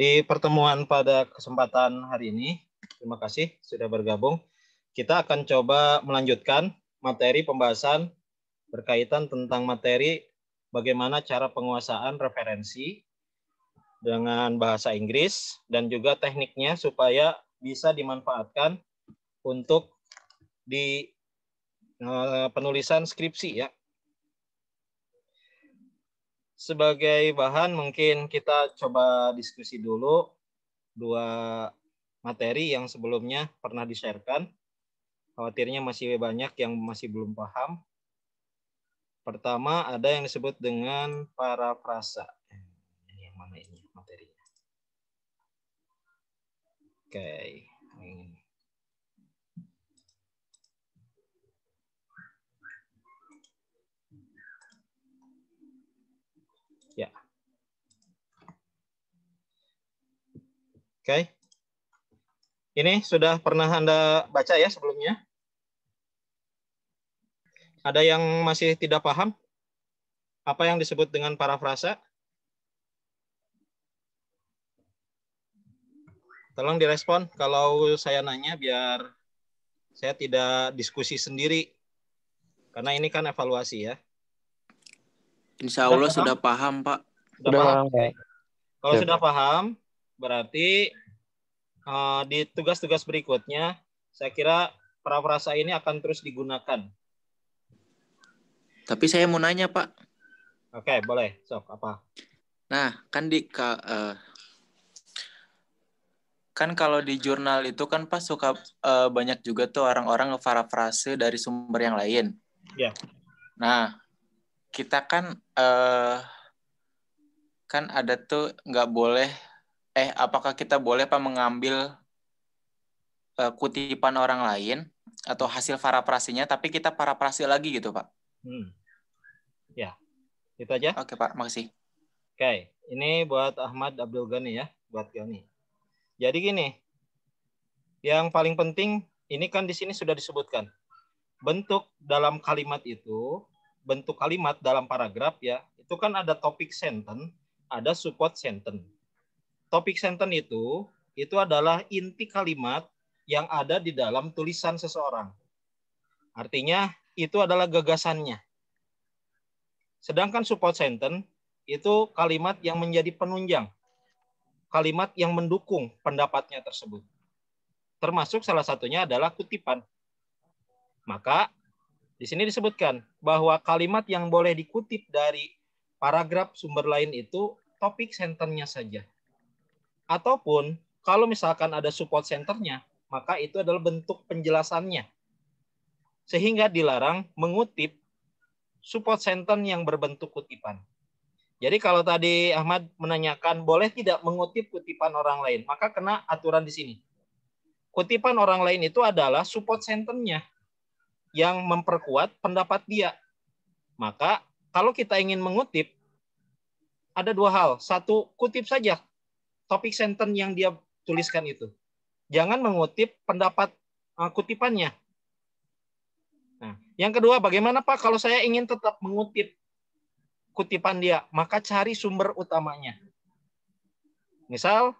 di pertemuan pada kesempatan hari ini. Terima kasih sudah bergabung. Kita akan coba melanjutkan materi pembahasan berkaitan tentang materi bagaimana cara penguasaan referensi dengan bahasa Inggris dan juga tekniknya supaya bisa dimanfaatkan untuk di eh, penulisan skripsi ya sebagai bahan mungkin kita coba diskusi dulu dua materi yang sebelumnya pernah di-sharekan. Khawatirnya masih banyak yang masih belum paham. Pertama ada yang disebut dengan parafrasa. Ini Yang mana ini materinya? Oke. Okay. Oke. Okay. Ini sudah pernah Anda baca ya sebelumnya? Ada yang masih tidak paham? Apa yang disebut dengan parafrasa? Tolong direspon kalau saya nanya biar saya tidak diskusi sendiri. Karena ini kan evaluasi ya. Insya Allah sudah paham, Pak. Sudah, paham. Kalau sudah paham, Berarti uh, di tugas-tugas berikutnya, saya kira parafrasa ini akan terus digunakan. Tapi saya mau nanya, Pak. Oke, okay, boleh. Sok, apa? Nah, kan di ka, uh, kan kalau di jurnal itu kan pas suka uh, banyak juga tuh orang-orang ngeparafrase dari sumber yang lain. Ya. Yeah. Nah, kita kan uh, kan ada tuh nggak boleh eh apakah kita boleh pak mengambil uh, kutipan orang lain atau hasil paraprasinya tapi kita paraprasi lagi gitu pak? Hmm. Ya, itu aja. Oke pak, makasih. Oke, ini buat Ahmad Abdul Ghani ya, buat Ghani. Jadi gini, yang paling penting ini kan di sini sudah disebutkan bentuk dalam kalimat itu bentuk kalimat dalam paragraf ya itu kan ada topik sentence ada support sentence topik sentence itu itu adalah inti kalimat yang ada di dalam tulisan seseorang. Artinya itu adalah gagasannya. Sedangkan support sentence itu kalimat yang menjadi penunjang, kalimat yang mendukung pendapatnya tersebut. Termasuk salah satunya adalah kutipan. Maka di sini disebutkan bahwa kalimat yang boleh dikutip dari paragraf sumber lain itu topik sentennya saja. Ataupun kalau misalkan ada support centernya, maka itu adalah bentuk penjelasannya. Sehingga dilarang mengutip support center yang berbentuk kutipan. Jadi kalau tadi Ahmad menanyakan boleh tidak mengutip kutipan orang lain, maka kena aturan di sini. Kutipan orang lain itu adalah support centernya yang memperkuat pendapat dia. Maka kalau kita ingin mengutip ada dua hal. Satu, kutip saja topik senten yang dia tuliskan itu. Jangan mengutip pendapat uh, kutipannya. Nah, yang kedua, bagaimana Pak kalau saya ingin tetap mengutip kutipan dia, maka cari sumber utamanya. Misal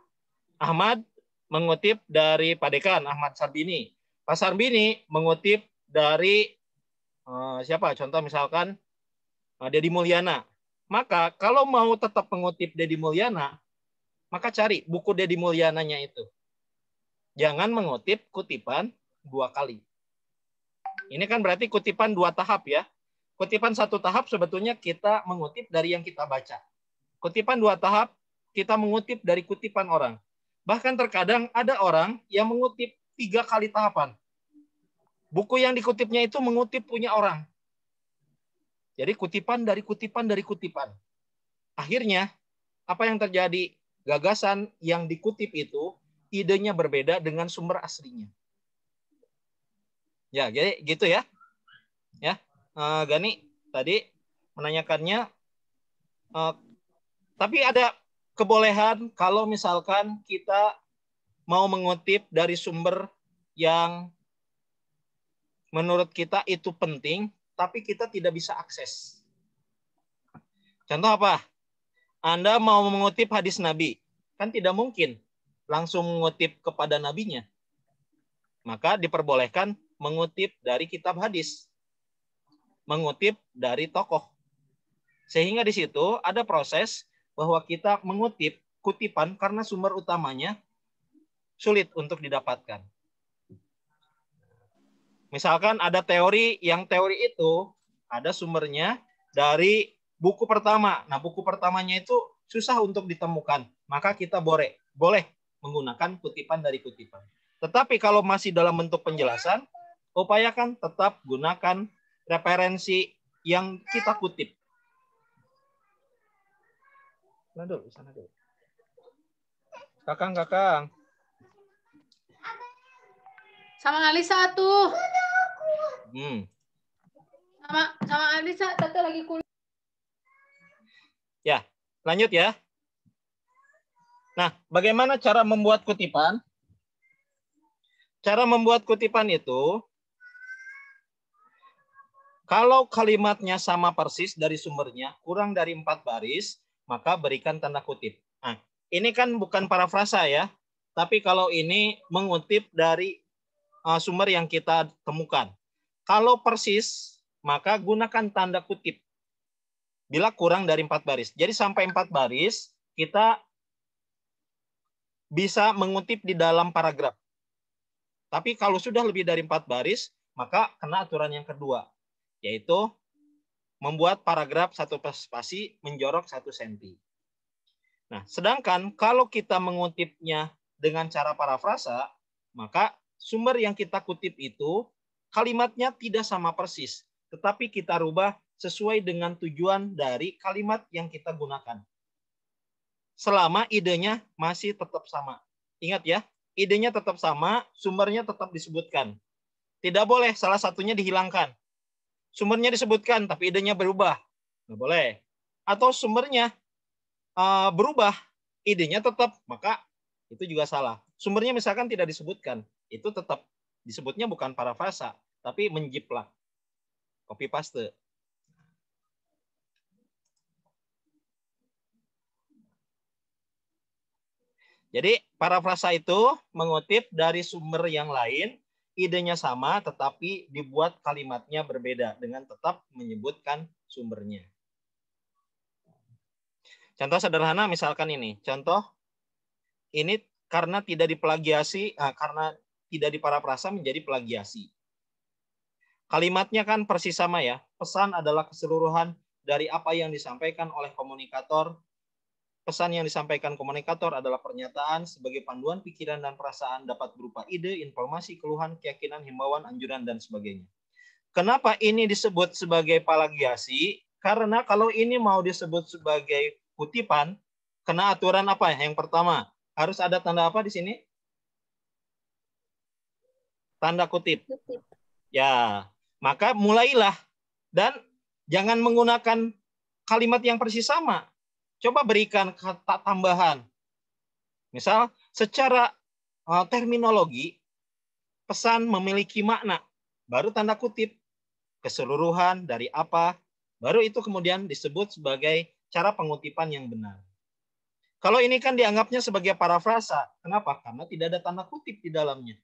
Ahmad mengutip dari Padekan Ahmad Sarbini. Pak Sarbini mengutip dari uh, siapa? Contoh misalkan uh, Deddy Mulyana. Maka kalau mau tetap mengutip Deddy Mulyana, maka cari buku Deddy Mulyananya itu. Jangan mengutip kutipan dua kali. Ini kan berarti kutipan dua tahap ya. Kutipan satu tahap sebetulnya kita mengutip dari yang kita baca. Kutipan dua tahap kita mengutip dari kutipan orang. Bahkan terkadang ada orang yang mengutip tiga kali tahapan. Buku yang dikutipnya itu mengutip punya orang. Jadi kutipan dari kutipan dari kutipan. Akhirnya, apa yang terjadi? gagasan yang dikutip itu idenya berbeda dengan sumber aslinya. Ya, jadi gitu ya. Ya, eh, Gani tadi menanyakannya, eh, tapi ada kebolehan kalau misalkan kita mau mengutip dari sumber yang menurut kita itu penting, tapi kita tidak bisa akses. Contoh apa? Anda mau mengutip hadis Nabi, kan tidak mungkin langsung mengutip kepada nabinya. Maka diperbolehkan mengutip dari kitab hadis. Mengutip dari tokoh. Sehingga di situ ada proses bahwa kita mengutip kutipan karena sumber utamanya sulit untuk didapatkan. Misalkan ada teori yang teori itu ada sumbernya dari buku pertama. Nah, buku pertamanya itu susah untuk ditemukan. Maka kita boleh, boleh menggunakan kutipan dari kutipan. Tetapi kalau masih dalam bentuk penjelasan, upayakan tetap gunakan referensi yang kita kutip. Kakang, kakang. Sama Alisa tuh. Hmm. Sama sama Alisa, tante lagi kuliah. Lanjut ya. Nah, bagaimana cara membuat kutipan? Cara membuat kutipan itu, kalau kalimatnya sama persis dari sumbernya, kurang dari empat baris, maka berikan tanda kutip. Nah, ini kan bukan parafrasa ya, tapi kalau ini mengutip dari uh, sumber yang kita temukan. Kalau persis, maka gunakan tanda kutip bila kurang dari empat baris. Jadi sampai empat baris kita bisa mengutip di dalam paragraf. Tapi kalau sudah lebih dari empat baris, maka kena aturan yang kedua, yaitu membuat paragraf satu spasi menjorok satu senti. Nah, sedangkan kalau kita mengutipnya dengan cara parafrasa, maka sumber yang kita kutip itu kalimatnya tidak sama persis, tetapi kita rubah sesuai dengan tujuan dari kalimat yang kita gunakan. Selama idenya masih tetap sama. Ingat ya, idenya tetap sama, sumbernya tetap disebutkan. Tidak boleh salah satunya dihilangkan. Sumbernya disebutkan, tapi idenya berubah. Tidak boleh. Atau sumbernya eh, berubah, idenya tetap, maka itu juga salah. Sumbernya misalkan tidak disebutkan, itu tetap disebutnya bukan parafasa, tapi menjiplak. Copy paste. Jadi parafrasa itu mengutip dari sumber yang lain, idenya sama tetapi dibuat kalimatnya berbeda dengan tetap menyebutkan sumbernya. Contoh sederhana misalkan ini, contoh ini karena tidak diplagiasi, ah, karena tidak diparafrasa menjadi plagiasi. Kalimatnya kan persis sama ya, pesan adalah keseluruhan dari apa yang disampaikan oleh komunikator Pesan yang disampaikan komunikator adalah pernyataan sebagai panduan pikiran dan perasaan dapat berupa ide, informasi, keluhan, keyakinan, himbauan, anjuran, dan sebagainya. Kenapa ini disebut sebagai palagiasi? Karena kalau ini mau disebut sebagai kutipan, kena aturan apa? Yang pertama, harus ada tanda apa di sini? Tanda kutip. Ya, maka mulailah dan jangan menggunakan kalimat yang persis sama Coba berikan kata tambahan. Misal, secara e, terminologi, pesan memiliki makna. Baru tanda kutip. Keseluruhan dari apa. Baru itu kemudian disebut sebagai cara pengutipan yang benar. Kalau ini kan dianggapnya sebagai parafrasa. Kenapa? Karena tidak ada tanda kutip di dalamnya.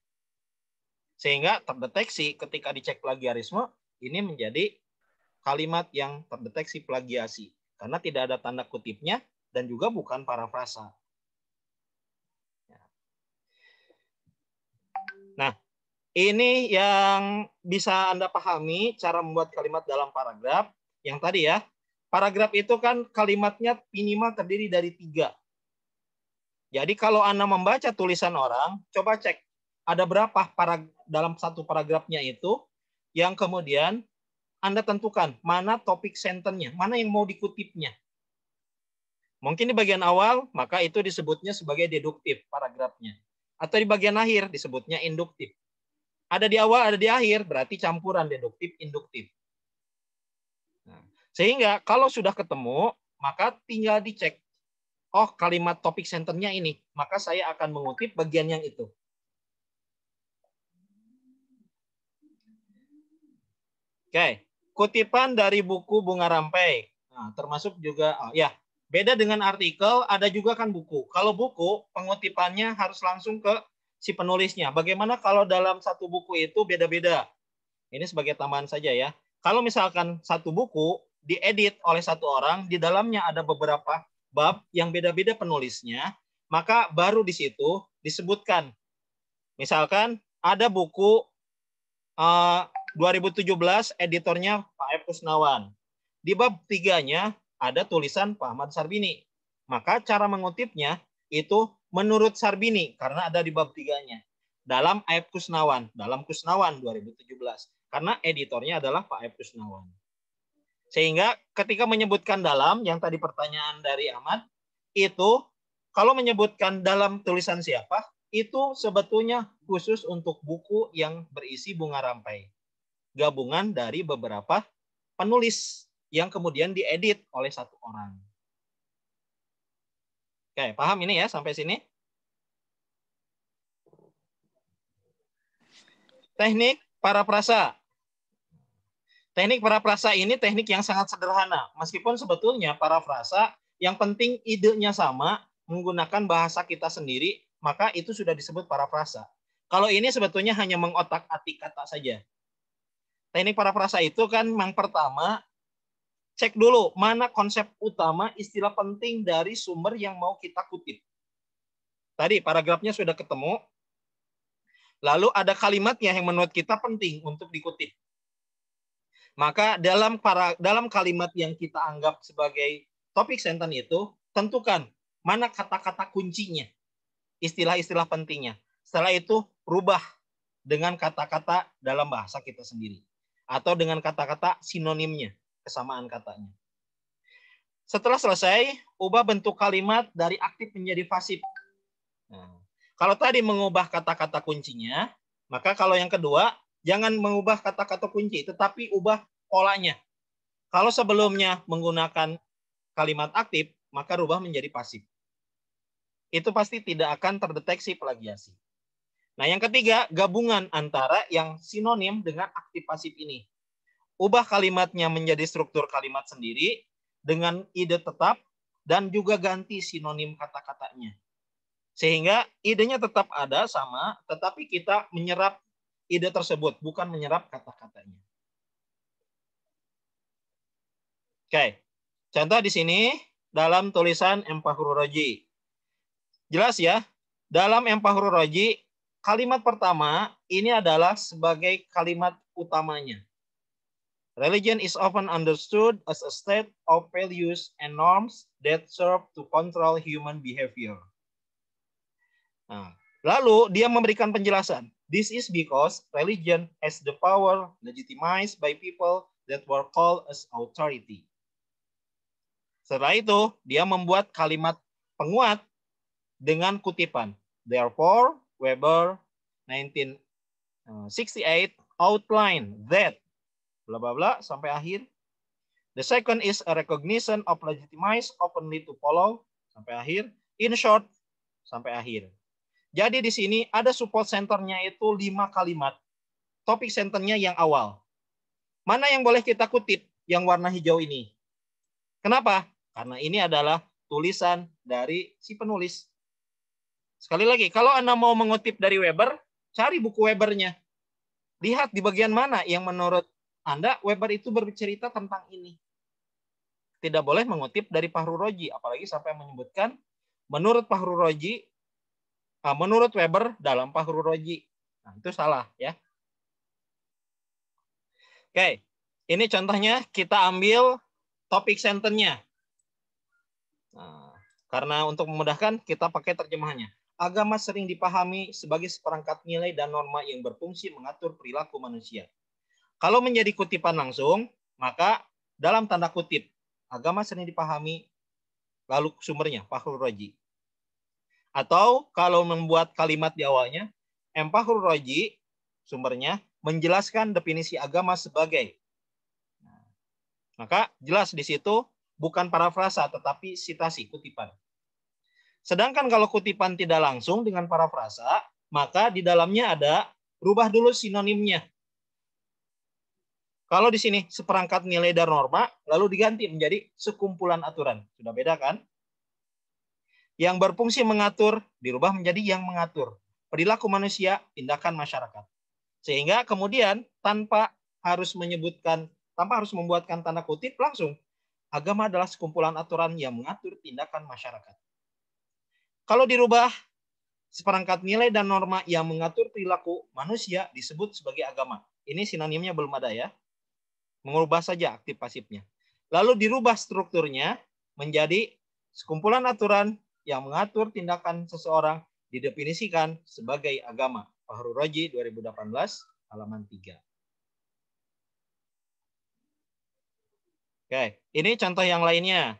Sehingga terdeteksi ketika dicek plagiarisme, ini menjadi kalimat yang terdeteksi plagiasi karena tidak ada tanda kutipnya dan juga bukan parafrasa. Ya. Nah, ini yang bisa Anda pahami cara membuat kalimat dalam paragraf yang tadi ya. Paragraf itu kan kalimatnya minimal terdiri dari tiga. Jadi kalau Anda membaca tulisan orang, coba cek ada berapa dalam satu paragrafnya itu yang kemudian anda tentukan mana topik sentennya, mana yang mau dikutipnya. Mungkin di bagian awal, maka itu disebutnya sebagai deduktif paragrafnya. Atau di bagian akhir disebutnya induktif. Ada di awal, ada di akhir, berarti campuran deduktif, induktif. Nah, sehingga kalau sudah ketemu, maka tinggal dicek. Oh, kalimat topik sentennya ini. Maka saya akan mengutip bagian yang itu. Oke. Okay kutipan dari buku Bunga Rampai. Nah, termasuk juga oh, ya, beda dengan artikel, ada juga kan buku. Kalau buku, pengutipannya harus langsung ke si penulisnya. Bagaimana kalau dalam satu buku itu beda-beda? Ini sebagai tambahan saja ya. Kalau misalkan satu buku diedit oleh satu orang, di dalamnya ada beberapa bab yang beda-beda penulisnya, maka baru di situ disebutkan. Misalkan ada buku eh, 2017 editornya Pak F. Kusnawan. Di bab tiganya ada tulisan Pak Ahmad Sarbini. Maka cara mengutipnya itu menurut Sarbini karena ada di bab tiganya. Dalam F. Kusnawan, dalam Kusnawan 2017. Karena editornya adalah Pak F. Kusnawan. Sehingga ketika menyebutkan dalam yang tadi pertanyaan dari Ahmad itu kalau menyebutkan dalam tulisan siapa itu sebetulnya khusus untuk buku yang berisi bunga rampai gabungan dari beberapa penulis yang kemudian diedit oleh satu orang. Oke, paham ini ya sampai sini? Teknik para prasa. Teknik para prasa ini teknik yang sangat sederhana. Meskipun sebetulnya para parafrasa yang penting idenya sama, menggunakan bahasa kita sendiri, maka itu sudah disebut para parafrasa. Kalau ini sebetulnya hanya mengotak-atik kata saja teknik parafrasa itu kan yang pertama cek dulu mana konsep utama istilah penting dari sumber yang mau kita kutip. Tadi paragrafnya sudah ketemu. Lalu ada kalimatnya yang menurut kita penting untuk dikutip. Maka dalam para dalam kalimat yang kita anggap sebagai topik sentence itu tentukan mana kata-kata kuncinya, istilah-istilah pentingnya. Setelah itu rubah dengan kata-kata dalam bahasa kita sendiri atau dengan kata-kata sinonimnya, kesamaan katanya. Setelah selesai, ubah bentuk kalimat dari aktif menjadi pasif. Nah, kalau tadi mengubah kata-kata kuncinya, maka kalau yang kedua, jangan mengubah kata-kata kunci, tetapi ubah polanya. Kalau sebelumnya menggunakan kalimat aktif, maka rubah menjadi pasif. Itu pasti tidak akan terdeteksi plagiasi. Nah, yang ketiga, gabungan antara yang sinonim dengan aktif pasif ini. Ubah kalimatnya menjadi struktur kalimat sendiri dengan ide tetap dan juga ganti sinonim kata-katanya. Sehingga idenya tetap ada sama, tetapi kita menyerap ide tersebut, bukan menyerap kata-katanya. Oke, contoh di sini dalam tulisan Empahuroji. Jelas ya, dalam Empahuroji kalimat pertama ini adalah sebagai kalimat utamanya. Religion is often understood as a state of values and norms that serve to control human behavior. Nah, lalu dia memberikan penjelasan. This is because religion has the power legitimized by people that were called as authority. Setelah itu, dia membuat kalimat penguat dengan kutipan. Therefore, Weber 1968 uh, outline that bla bla bla sampai akhir. The second is a recognition of legitimized openly to follow sampai akhir. In short sampai akhir. Jadi di sini ada support centernya itu lima kalimat. Topik centernya yang awal. Mana yang boleh kita kutip yang warna hijau ini? Kenapa? Karena ini adalah tulisan dari si penulis. Sekali lagi, kalau Anda mau mengutip dari Weber, cari buku Webernya. Lihat di bagian mana yang menurut Anda Weber itu bercerita tentang ini. Tidak boleh mengutip dari Pahru Roji, apalagi sampai menyebutkan menurut Pahru Roji, eh, menurut Weber dalam Pahru Roji. Nah, itu salah ya. Oke, ini contohnya kita ambil topik sentennya, Nah, karena untuk memudahkan kita pakai terjemahannya agama sering dipahami sebagai seperangkat nilai dan norma yang berfungsi mengatur perilaku manusia. Kalau menjadi kutipan langsung, maka dalam tanda kutip, agama sering dipahami lalu sumbernya Fakhrul Raji. Atau kalau membuat kalimat di awalnya, M. Fakhrul Raji sumbernya menjelaskan definisi agama sebagai. Nah, maka jelas di situ bukan parafrasa tetapi sitasi kutipan. Sedangkan kalau kutipan tidak langsung dengan parafrasa, maka di dalamnya ada rubah dulu sinonimnya. Kalau di sini seperangkat nilai dan norma, lalu diganti menjadi sekumpulan aturan. Sudah beda kan? Yang berfungsi mengatur, dirubah menjadi yang mengatur. Perilaku manusia, tindakan masyarakat. Sehingga kemudian tanpa harus menyebutkan, tanpa harus membuatkan tanda kutip langsung, agama adalah sekumpulan aturan yang mengatur tindakan masyarakat. Kalau dirubah, seperangkat nilai dan norma yang mengatur perilaku manusia disebut sebagai agama. Ini sinonimnya belum ada ya. Mengubah saja aktif pasifnya. Lalu dirubah strukturnya menjadi sekumpulan aturan yang mengatur tindakan seseorang didefinisikan sebagai agama. Fahru Raji 2018 halaman 3. Oke, ini contoh yang lainnya.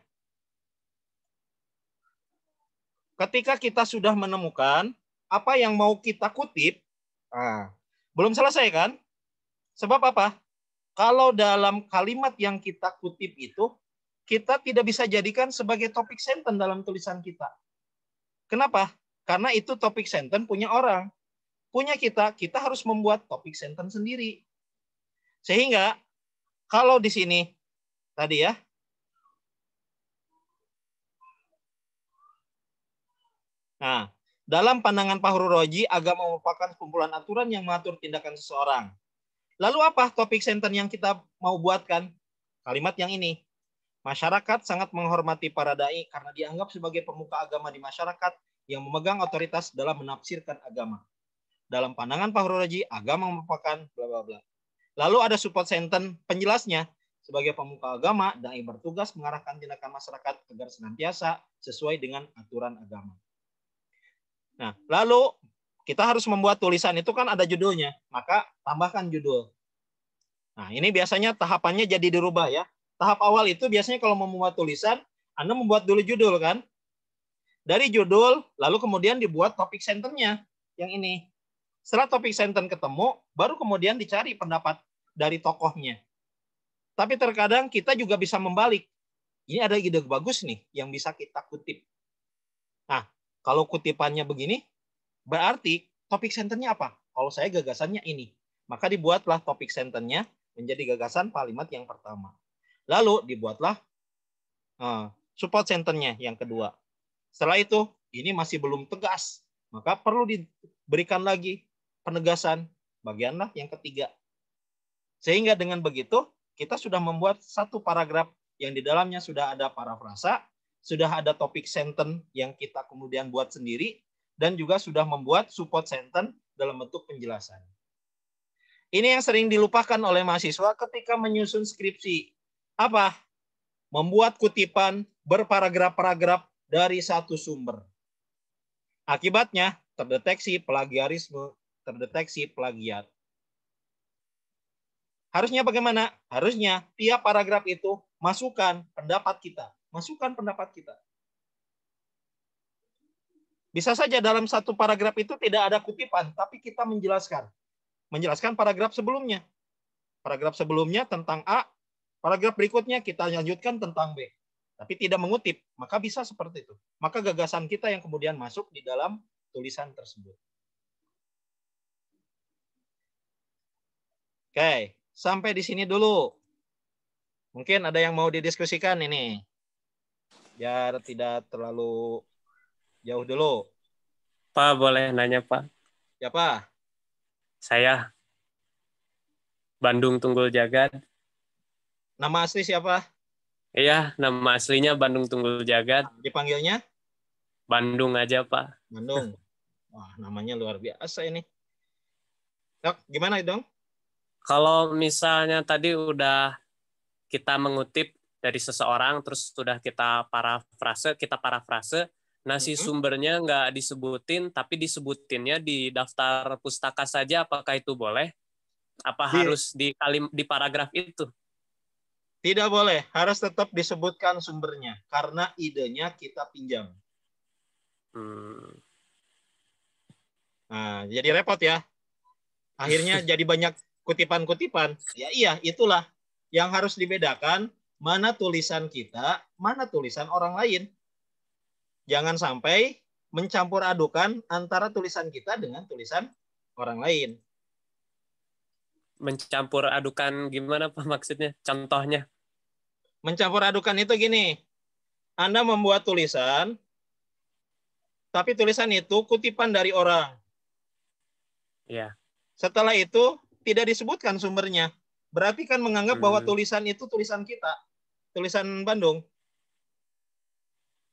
ketika kita sudah menemukan apa yang mau kita kutip, ah, belum selesai kan? Sebab apa? Kalau dalam kalimat yang kita kutip itu, kita tidak bisa jadikan sebagai topik senten dalam tulisan kita. Kenapa? Karena itu topik senten punya orang. Punya kita, kita harus membuat topik senten sendiri. Sehingga kalau di sini tadi ya, Nah, dalam pandangan Pahru Roji, agama merupakan kumpulan aturan yang mengatur tindakan seseorang. Lalu apa topik center yang kita mau buatkan? Kalimat yang ini. Masyarakat sangat menghormati para da'i karena dianggap sebagai pemuka agama di masyarakat yang memegang otoritas dalam menafsirkan agama. Dalam pandangan Pahru Roji, agama merupakan bla bla bla. Lalu ada support center penjelasnya. Sebagai pemuka agama, da'i bertugas mengarahkan tindakan masyarakat agar senantiasa sesuai dengan aturan agama. Nah, lalu kita harus membuat tulisan itu kan ada judulnya, maka tambahkan judul. Nah, ini biasanya tahapannya jadi dirubah ya. Tahap awal itu biasanya kalau membuat tulisan, Anda membuat dulu judul kan? Dari judul, lalu kemudian dibuat topik senternya yang ini. Setelah topik senten ketemu, baru kemudian dicari pendapat dari tokohnya. Tapi terkadang kita juga bisa membalik. Ini ada ide bagus nih yang bisa kita kutip. Nah, kalau kutipannya begini, berarti topik sentennya apa? Kalau saya gagasannya ini. Maka dibuatlah topik sentennya menjadi gagasan kalimat yang pertama. Lalu dibuatlah eh, support sentennya yang kedua. Setelah itu, ini masih belum tegas. Maka perlu diberikan lagi penegasan bagianlah yang ketiga. Sehingga dengan begitu, kita sudah membuat satu paragraf yang di dalamnya sudah ada parafrasa, sudah ada topik sentence yang kita kemudian buat sendiri dan juga sudah membuat support sentence dalam bentuk penjelasan. Ini yang sering dilupakan oleh mahasiswa ketika menyusun skripsi. Apa? Membuat kutipan berparagraf-paragraf dari satu sumber. Akibatnya terdeteksi plagiarisme, terdeteksi plagiat. Harusnya bagaimana? Harusnya tiap paragraf itu masukan pendapat kita Masukkan pendapat kita. Bisa saja dalam satu paragraf itu tidak ada kutipan, tapi kita menjelaskan. Menjelaskan paragraf sebelumnya. Paragraf sebelumnya tentang A, paragraf berikutnya kita lanjutkan tentang B. Tapi tidak mengutip, maka bisa seperti itu. Maka gagasan kita yang kemudian masuk di dalam tulisan tersebut. Oke, sampai di sini dulu. Mungkin ada yang mau didiskusikan ini biar tidak terlalu jauh dulu. Pak, boleh nanya, Pak? Siapa? Ya, Pak. Saya. Bandung Tunggul Jagat. Nama asli siapa? Iya, nama aslinya Bandung Tunggul Jagat. Nah, dipanggilnya? Bandung aja, Pak. Bandung. Wah, namanya luar biasa ini. Dok, gimana dong? Kalau misalnya tadi udah kita mengutip dari seseorang terus sudah kita parafrase kita parafrase nah si sumbernya nggak disebutin tapi disebutinnya di daftar pustaka saja apakah itu boleh apa di, iya. harus di kalim di paragraf itu tidak boleh harus tetap disebutkan sumbernya karena idenya kita pinjam hmm. nah jadi repot ya akhirnya jadi banyak kutipan-kutipan ya iya itulah yang harus dibedakan mana tulisan kita, mana tulisan orang lain. Jangan sampai mencampur adukan antara tulisan kita dengan tulisan orang lain. Mencampur adukan gimana Pak maksudnya? Contohnya? Mencampur adukan itu gini. Anda membuat tulisan, tapi tulisan itu kutipan dari orang. Ya. Setelah itu tidak disebutkan sumbernya. Berarti kan menganggap hmm. bahwa tulisan itu tulisan kita tulisan Bandung?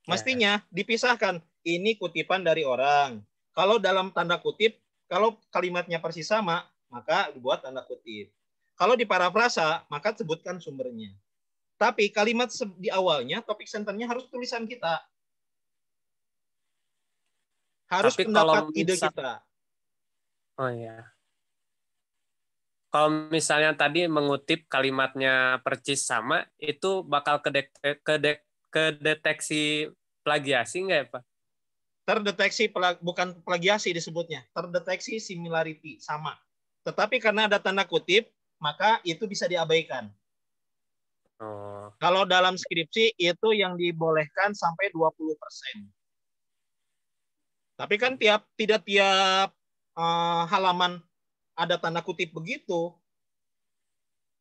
Ya. Mestinya dipisahkan. Ini kutipan dari orang. Kalau dalam tanda kutip, kalau kalimatnya persis sama, maka dibuat tanda kutip. Kalau di parafrasa, maka sebutkan sumbernya. Tapi kalimat di awalnya, topik senternya harus tulisan kita. Harus Tapi pendapat ide kita. Oh iya kalau misalnya tadi mengutip kalimatnya percis sama, itu bakal kedek, eh, kedek, kedeteksi plagiasi nggak ya, Pak? Terdeteksi, bukan plagiasi disebutnya, terdeteksi similarity, sama. Tetapi karena ada tanda kutip, maka itu bisa diabaikan. Oh. Kalau dalam skripsi itu yang dibolehkan sampai 20%. Tapi kan tiap tidak tiap uh, halaman ada tanda kutip begitu.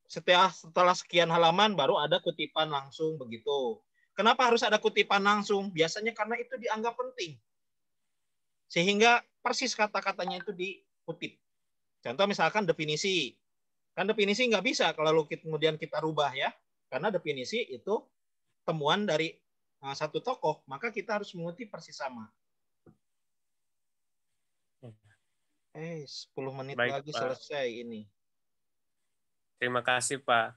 Setelah setelah sekian halaman baru ada kutipan langsung begitu. Kenapa harus ada kutipan langsung? Biasanya karena itu dianggap penting. Sehingga persis kata-katanya itu dikutip. Contoh misalkan definisi. Kan definisi nggak bisa kalau kemudian kita rubah ya. Karena definisi itu temuan dari eh, satu tokoh, maka kita harus mengutip persis sama. Eh, 10 menit Baik, lagi Pak. selesai ini. Terima kasih, Pak.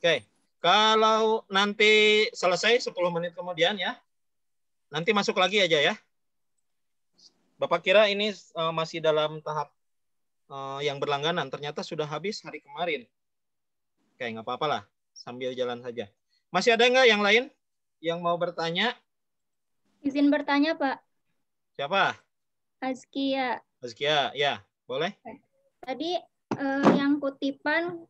Oke, kalau nanti selesai 10 menit kemudian ya. Nanti masuk lagi aja ya. Bapak kira ini eh, masih dalam tahap eh, yang berlangganan, ternyata sudah habis hari kemarin. Oke, nggak apa-apalah, sambil jalan saja. Masih ada nggak yang lain yang mau bertanya? Izin bertanya, Pak. Siapa? Azkia. Azkia, ya, boleh. Tadi eh, yang kutipan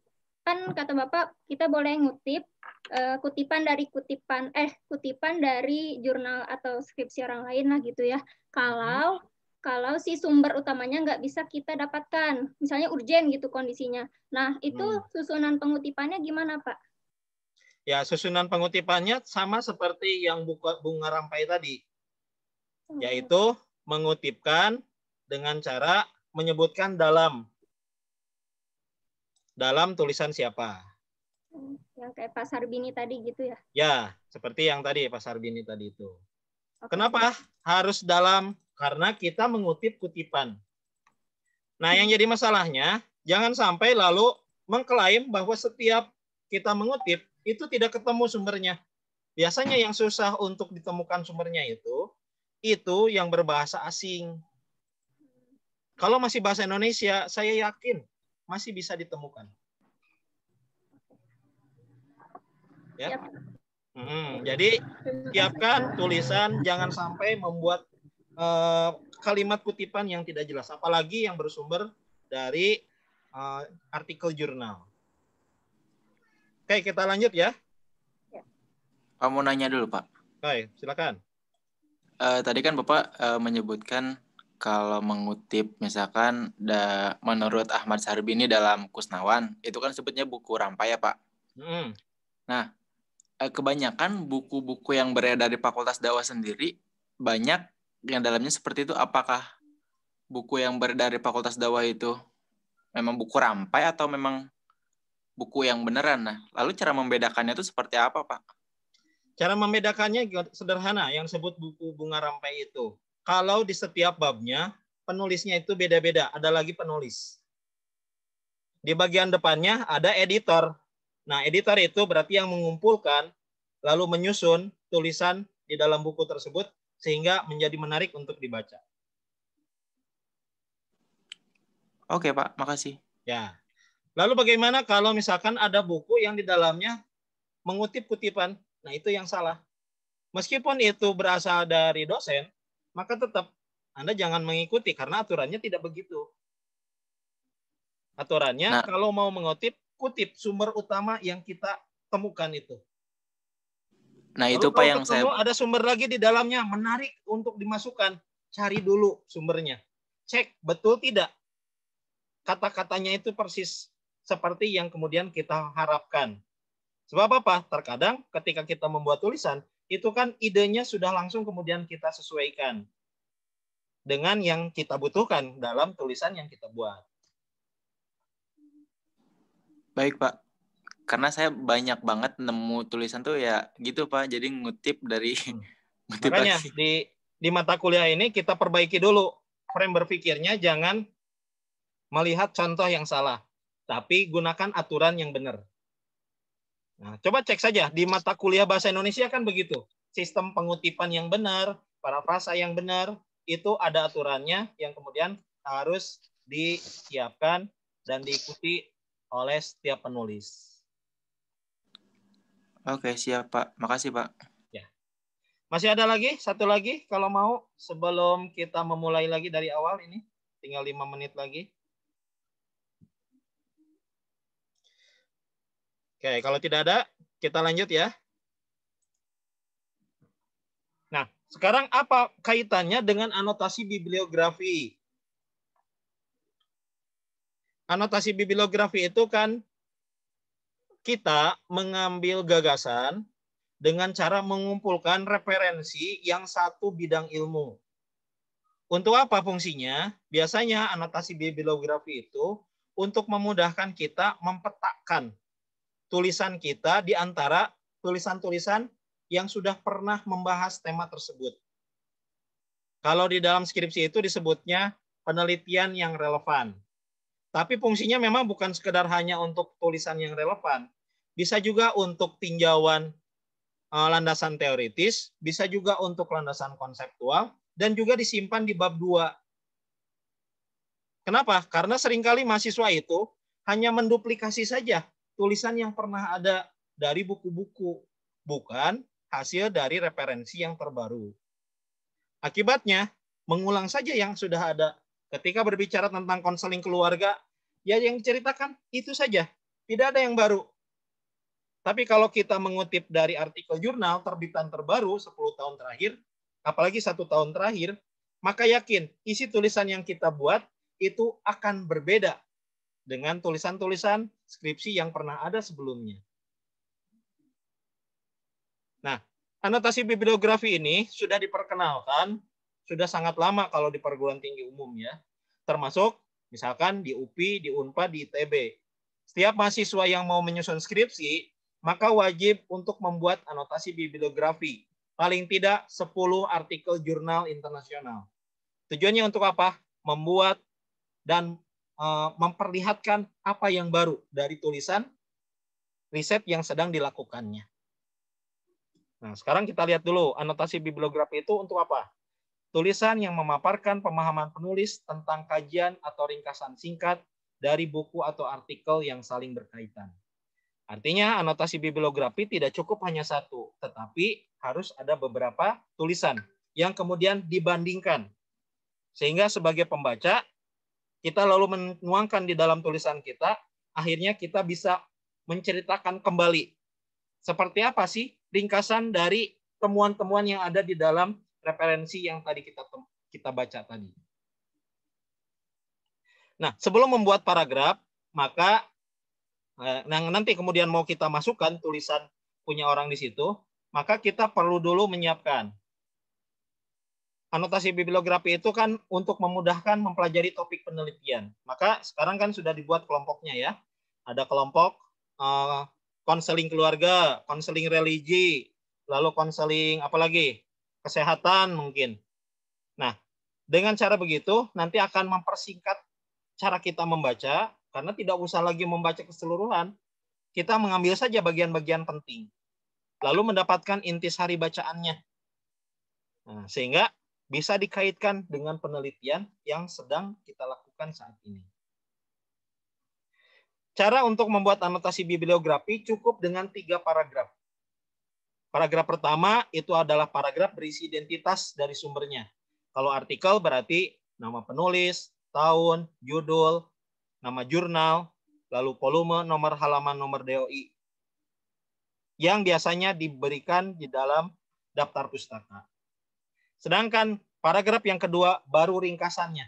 kan kata Bapak kita boleh ngutip eh, kutipan dari kutipan eh kutipan dari jurnal atau skripsi orang lain lah gitu ya. Kalau hmm. kalau si sumber utamanya nggak bisa kita dapatkan, misalnya urgent gitu kondisinya. Nah, itu hmm. susunan pengutipannya gimana, Pak? Ya, susunan pengutipannya sama seperti yang buka Bunga Rampai tadi, oh. yaitu mengutipkan dengan cara menyebutkan dalam dalam tulisan siapa? Hmm, yang kayak Pak Sarbini tadi gitu ya? Ya, seperti yang tadi Pak Sarbini tadi itu. Oke. Kenapa harus dalam? Karena kita mengutip kutipan. Nah, yang jadi masalahnya, jangan sampai lalu mengklaim bahwa setiap kita mengutip itu tidak ketemu sumbernya. Biasanya yang susah untuk ditemukan sumbernya itu itu yang berbahasa asing. Kalau masih bahasa Indonesia, saya yakin masih bisa ditemukan. Ya. Hmm, jadi siapkan tulisan, jangan sampai membuat uh, kalimat kutipan yang tidak jelas, apalagi yang bersumber dari uh, artikel jurnal. Oke, kita lanjut ya. ya. Kamu nanya dulu, Pak. Oke, silakan uh, tadi kan Bapak uh, menyebutkan kalau mengutip misalkan da, menurut Ahmad Sarbi ini dalam Kusnawan, itu kan sebutnya buku rampai ya Pak. Hmm. Nah, uh, kebanyakan buku-buku yang beredar di Fakultas Dakwah sendiri banyak yang dalamnya seperti itu. Apakah buku yang beredar di Fakultas Dakwah itu memang buku rampai atau memang buku yang beneran? Nah, lalu cara membedakannya itu seperti apa Pak? Cara membedakannya sederhana yang disebut buku bunga rampai itu. Kalau di setiap babnya penulisnya itu beda-beda, ada lagi penulis. Di bagian depannya ada editor. Nah, editor itu berarti yang mengumpulkan lalu menyusun tulisan di dalam buku tersebut sehingga menjadi menarik untuk dibaca. Oke, Pak. Makasih. Ya. Lalu bagaimana kalau misalkan ada buku yang di dalamnya mengutip kutipan Nah, itu yang salah. Meskipun itu berasal dari dosen, maka tetap Anda jangan mengikuti karena aturannya tidak begitu. Aturannya nah. kalau mau mengutip, kutip sumber utama yang kita temukan itu. Nah, itu Pak yang saya ada sumber lagi di dalamnya menarik untuk dimasukkan, cari dulu sumbernya. Cek betul tidak kata-katanya itu persis seperti yang kemudian kita harapkan. Sebab apa? Terkadang ketika kita membuat tulisan, itu kan idenya sudah langsung kemudian kita sesuaikan dengan yang kita butuhkan dalam tulisan yang kita buat. Baik, Pak. Karena saya banyak banget nemu tulisan tuh ya gitu, Pak. Jadi ngutip dari hmm. ngutip Makanya di di mata kuliah ini kita perbaiki dulu frame berpikirnya jangan melihat contoh yang salah, tapi gunakan aturan yang benar. Nah, coba cek saja di mata kuliah bahasa Indonesia kan begitu. Sistem pengutipan yang benar, parafrasa yang benar, itu ada aturannya yang kemudian harus disiapkan dan diikuti oleh setiap penulis. Oke, siap Pak. Makasih Pak. Ya. Masih ada lagi? Satu lagi kalau mau sebelum kita memulai lagi dari awal ini. Tinggal lima menit lagi. Oke, kalau tidak ada, kita lanjut ya. Nah, sekarang apa kaitannya dengan anotasi bibliografi? Anotasi bibliografi itu kan kita mengambil gagasan dengan cara mengumpulkan referensi yang satu bidang ilmu. Untuk apa fungsinya? Biasanya anotasi bibliografi itu untuk memudahkan kita mempetakan tulisan kita di antara tulisan-tulisan yang sudah pernah membahas tema tersebut. Kalau di dalam skripsi itu disebutnya penelitian yang relevan. Tapi fungsinya memang bukan sekedar hanya untuk tulisan yang relevan. Bisa juga untuk tinjauan eh, landasan teoritis, bisa juga untuk landasan konseptual, dan juga disimpan di bab 2. Kenapa? Karena seringkali mahasiswa itu hanya menduplikasi saja tulisan yang pernah ada dari buku-buku, bukan hasil dari referensi yang terbaru. Akibatnya, mengulang saja yang sudah ada. Ketika berbicara tentang konseling keluarga, ya yang diceritakan itu saja. Tidak ada yang baru. Tapi kalau kita mengutip dari artikel jurnal terbitan terbaru 10 tahun terakhir, apalagi satu tahun terakhir, maka yakin isi tulisan yang kita buat itu akan berbeda dengan tulisan-tulisan skripsi yang pernah ada sebelumnya. Nah, anotasi bibliografi ini sudah diperkenalkan sudah sangat lama kalau di perguruan tinggi umum ya. Termasuk misalkan di UPI, di UNPA, di ITB. Setiap mahasiswa yang mau menyusun skripsi, maka wajib untuk membuat anotasi bibliografi. Paling tidak 10 artikel jurnal internasional. Tujuannya untuk apa? Membuat dan Eh, memperlihatkan apa yang baru dari tulisan riset yang sedang dilakukannya. Nah, sekarang kita lihat dulu anotasi bibliografi itu untuk apa? Tulisan yang memaparkan pemahaman penulis tentang kajian atau ringkasan singkat dari buku atau artikel yang saling berkaitan. Artinya anotasi bibliografi tidak cukup hanya satu, tetapi harus ada beberapa tulisan yang kemudian dibandingkan. Sehingga sebagai pembaca kita lalu menuangkan di dalam tulisan kita, akhirnya kita bisa menceritakan kembali seperti apa sih ringkasan dari temuan-temuan yang ada di dalam referensi yang tadi kita kita baca tadi. Nah, sebelum membuat paragraf, maka yang eh, nah, nanti kemudian mau kita masukkan tulisan punya orang di situ, maka kita perlu dulu menyiapkan anotasi bibliografi itu kan untuk memudahkan mempelajari topik penelitian. Maka sekarang kan sudah dibuat kelompoknya ya. Ada kelompok eh, konseling uh, keluarga, konseling religi, lalu konseling apalagi kesehatan mungkin. Nah, dengan cara begitu nanti akan mempersingkat cara kita membaca karena tidak usah lagi membaca keseluruhan. Kita mengambil saja bagian-bagian penting. Lalu mendapatkan intisari bacaannya. Nah, sehingga bisa dikaitkan dengan penelitian yang sedang kita lakukan saat ini. Cara untuk membuat anotasi bibliografi cukup dengan tiga paragraf. Paragraf pertama itu adalah paragraf berisi identitas dari sumbernya. Kalau artikel berarti nama penulis, tahun, judul, nama jurnal, lalu volume, nomor halaman, nomor DOI. Yang biasanya diberikan di dalam daftar pustaka. Sedangkan paragraf yang kedua baru ringkasannya.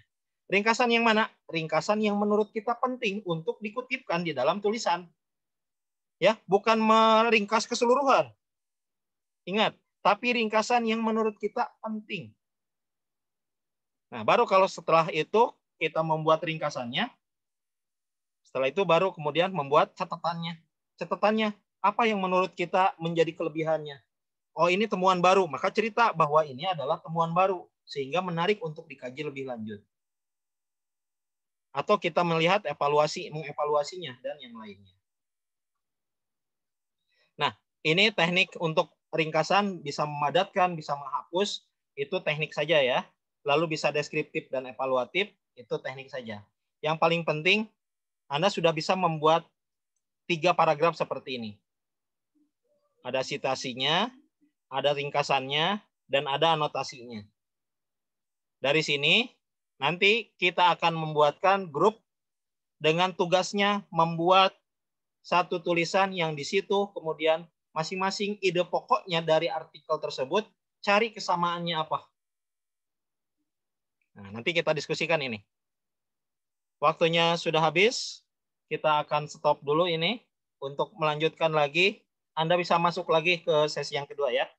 Ringkasan yang mana? Ringkasan yang menurut kita penting untuk dikutipkan di dalam tulisan. Ya, bukan meringkas keseluruhan. Ingat, tapi ringkasan yang menurut kita penting. Nah, baru kalau setelah itu kita membuat ringkasannya. Setelah itu baru kemudian membuat catatannya. Catatannya apa yang menurut kita menjadi kelebihannya? oh ini temuan baru, maka cerita bahwa ini adalah temuan baru sehingga menarik untuk dikaji lebih lanjut. Atau kita melihat evaluasi mengevaluasinya dan yang lainnya. Nah, ini teknik untuk ringkasan bisa memadatkan, bisa menghapus, itu teknik saja ya. Lalu bisa deskriptif dan evaluatif, itu teknik saja. Yang paling penting, Anda sudah bisa membuat tiga paragraf seperti ini. Ada citasinya, ada ringkasannya, dan ada anotasinya. Dari sini, nanti kita akan membuatkan grup dengan tugasnya membuat satu tulisan yang di situ kemudian masing-masing ide pokoknya dari artikel tersebut cari kesamaannya apa. Nah, nanti kita diskusikan ini. Waktunya sudah habis. Kita akan stop dulu ini untuk melanjutkan lagi. Anda bisa masuk lagi ke sesi yang kedua ya.